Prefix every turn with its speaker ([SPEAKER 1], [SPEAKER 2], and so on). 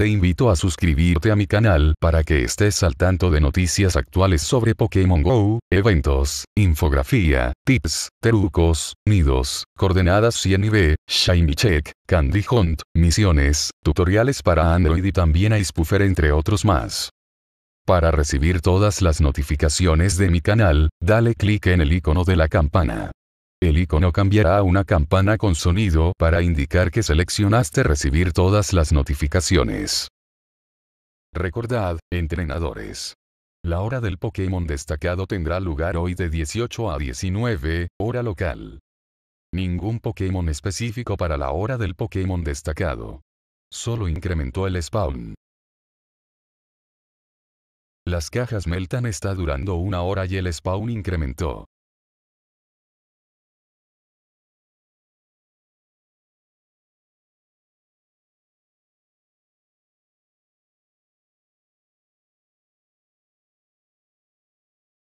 [SPEAKER 1] te invito a suscribirte a mi canal para que estés al tanto de noticias actuales sobre Pokémon GO, eventos, infografía, tips, terucos, nidos, coordenadas 100 Shiny Check, Candy Hunt, misiones, tutoriales para Android y también a Spoofer entre otros más. Para recibir todas las notificaciones de mi canal, dale clic en el icono de la campana el icono cambiará a una campana con sonido para indicar que seleccionaste recibir todas las notificaciones. Recordad, entrenadores. La hora del Pokémon destacado tendrá lugar hoy de 18 a 19, hora local. Ningún Pokémon específico para la hora del Pokémon destacado. Solo incrementó
[SPEAKER 2] el spawn. Las cajas Meltan está durando una hora y el spawn incrementó.